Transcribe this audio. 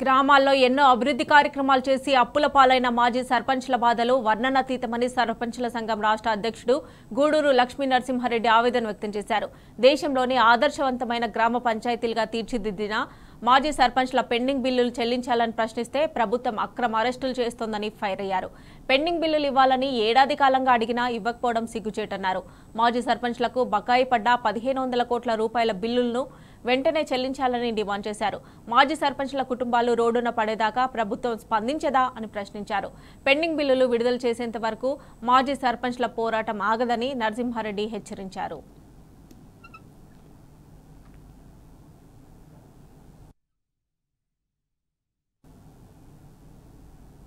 గ్రామాల్లో ఎన్నో అభివృద్ధి కార్యక్రమాలు చేసి అప్పుల పాలైన మాజీ సర్పంచ్ల బాధలు వర్ణనతీతమని సర్పంచ్ల సంఘం రాష్ట్ర అధ్యక్షుడు గూడూరు లక్ష్మీ నరసింహారెడ్డి ఆవేదన వ్యక్తం చేశారు దేశంలోనే ఆదర్శవంతమైన గ్రామ పంచాయతీలుగా తీర్చిదిద్దిన మాజీ సర్పంచ్ల పెండింగ్ బిల్లులు చెల్లించాలని ప్రశ్నిస్తే ప్రభుత్వం అక్రమ అరెస్టులు చేస్తోందని ఫైర్ అయ్యారు పెండింగ్ బిల్లులు ఇవ్వాలని ఏడాది కాలంగా అడిగినా ఇవ్వకపోవడం సిగ్గుచేటన్నారు మాజీ సర్పంచ్లకు బకాయి పడ్డ పదిహేను కోట్ల రూపాయల బిల్లులను వెంటనే చెల్లించాలని డిమాండ్ చేశారు మాజీ సర్పంచ్ల కుటుంబాలు రోడ్డున పడేదాకా ప్రభుత్వం స్పందించదా అని ప్రశ్నించారు పెండింగ్ బిల్లులు విడుదల చేసేంత వరకు మాజీ సర్పంచ్ల పోరాటం ఆగదని నరసింహారెడ్డి హెచ్చరించారు